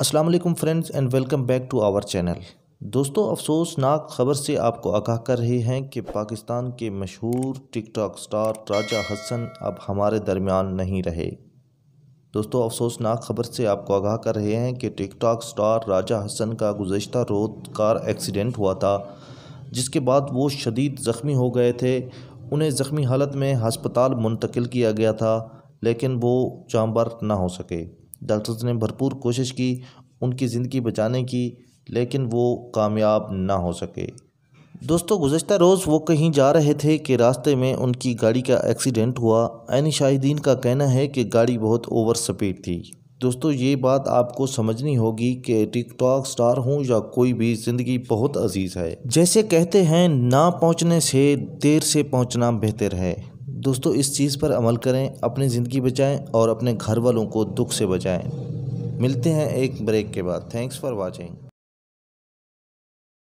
अस्सलाम वालेकुम friends and welcome back to our channel दोस्तों अफसोसनाक खबर से आपको आगाह कर रहे हैं कि पाकिस्तान के मशहूर टिकटॉक स्टार राजा हसन अब हमारे दरमियान नहीं रहे दोस्तों अफसोसनाक खबर से आपको आगाह कर रहे हैं कि टिकटॉक स्टार राजा हसन का गुजशत रोज कार एक्सीडेंट हुआ था जिसके बाद वो शदीद ज़ख्मी हो गए थे उन्हें ज़ख्मी हालत में हस्पताल मुंतकिल किया गया था लेकिन वो चांबर ना हो सके डॉक्टर्स ने भरपूर कोशिश की उनकी ज़िंदगी बचाने की लेकिन वो कामयाब ना हो सके दोस्तों गुज्तर रोज़ वो कहीं जा रहे थे कि रास्ते में उनकी गाड़ी का एक्सीडेंट हुआ ऐनी शाहिदीन का कहना है कि गाड़ी बहुत ओवर स्पीड थी दोस्तों ये बात आपको समझनी होगी कि टिकटॉक स्टार हूँ या कोई भी ज़िंदगी बहुत अजीज़ है जैसे कहते हैं ना पहुँचने से देर से पहुँचना बेहतर है दोस्तों इस चीज़ पर अमल करें अपनी ज़िंदगी बचाएं और अपने घर वालों को दुख से बचाएं मिलते हैं एक ब्रेक के बाद थैंक्स फॉर वाचिंग